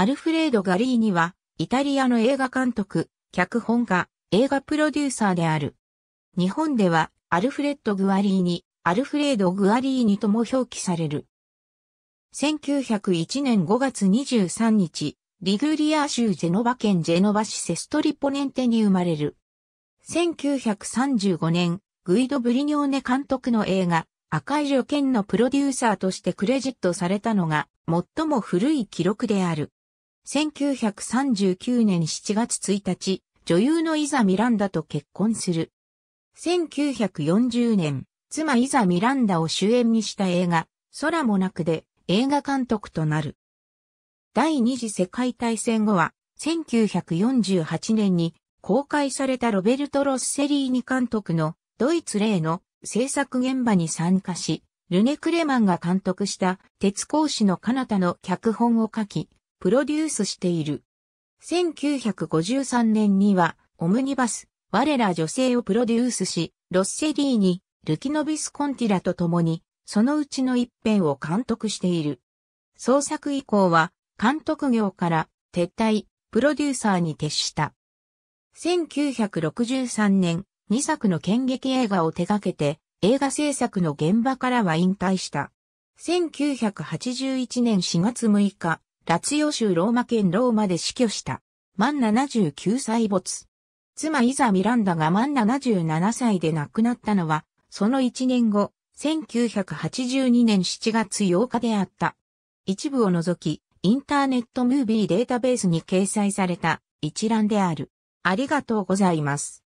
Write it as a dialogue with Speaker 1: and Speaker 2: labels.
Speaker 1: アルフレード・ガリーニは、イタリアの映画監督、脚本家、映画プロデューサーである。日本では、アルフレッド・グアリーニ、アルフレード・グアリーニとも表記される。1901年5月23日、リグリア州ジェノバ県ジェノバ市セストリポネンテに生まれる。1935年、グイド・ブリニョーネ監督の映画、赤い女剣のプロデューサーとしてクレジットされたのが、最も古い記録である。1939年7月1日、女優のイザ・ミランダと結婚する。1940年、妻イザ・ミランダを主演にした映画、空もなくで映画監督となる。第二次世界大戦後は、1948年に公開されたロベルト・ロッセリーニ監督のドイツ例の制作現場に参加し、ルネ・クレマンが監督した鉄工師の彼方の脚本を書き、プロデュースしている。1953年には、オムニバス、我ら女性をプロデュースし、ロッセリーに、ルキノビスコンティラと共に、そのうちの一編を監督している。創作以降は、監督業から撤退、プロデューサーに徹した。1963年、2作の剣劇映画を手掛けて、映画制作の現場からは引退した。1981年4月6日、ラツィ州ローマ県ローマで死去した。満79歳没。妻イザ・ミランダが満77歳で亡くなったのは、その1年後、1982年7月8日であった。一部を除き、インターネットムービーデータベースに掲載された一覧である。ありがとうございます。